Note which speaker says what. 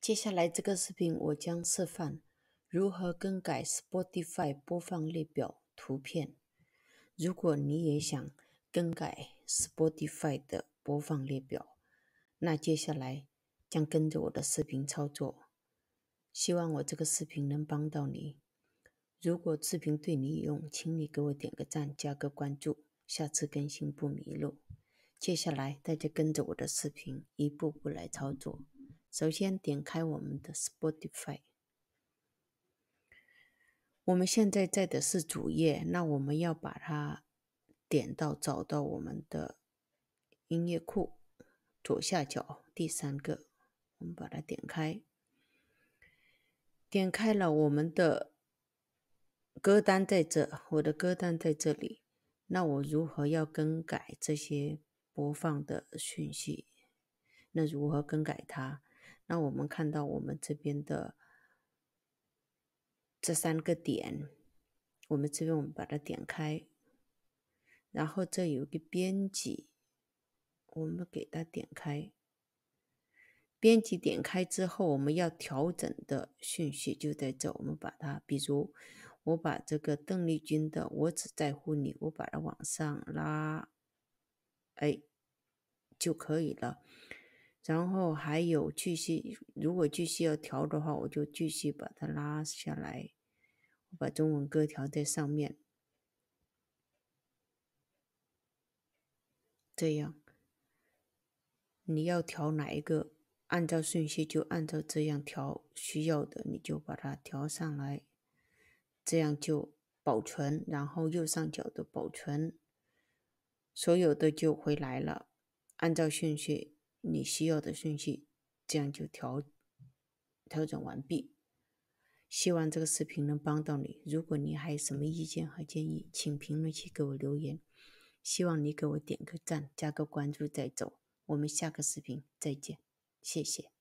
Speaker 1: 接下来这个视频，我将示范如何更改 Spotify 播放列表图片。如果你也想更改 Spotify 的播放列表，那接下来将跟着我的视频操作。希望我这个视频能帮到你。如果视频对你有用，请你给我点个赞，加个关注，下次更新不迷路。接下来大家跟着我的视频一步步来操作。首先，点开我们的 Spotify。我们现在在的是主页，那我们要把它点到，找到我们的音乐库左下角第三个，我们把它点开。点开了，我们的歌单在这，我的歌单在这里。那我如何要更改这些播放的顺序？那如何更改它？那我们看到我们这边的这三个点，我们这边我们把它点开，然后这有一个编辑，我们给它点开。编辑点开之后，我们要调整的顺序就在这，我们把它，比如我把这个邓丽君的《我只在乎你》，我把它往上拉，哎，就可以了。然后还有继续，如果继续要调的话，我就继续把它拉下来，我把中文歌调在上面。这样，你要调哪一个，按照顺序就按照这样调，需要的你就把它调上来，这样就保存，然后右上角的保存，所有的就回来了，按照顺序。你需要的顺序，这样就调调整完毕。希望这个视频能帮到你。如果你还有什么意见和建议，请评论区给我留言。希望你给我点个赞，加个关注再走。我们下个视频再见，谢谢。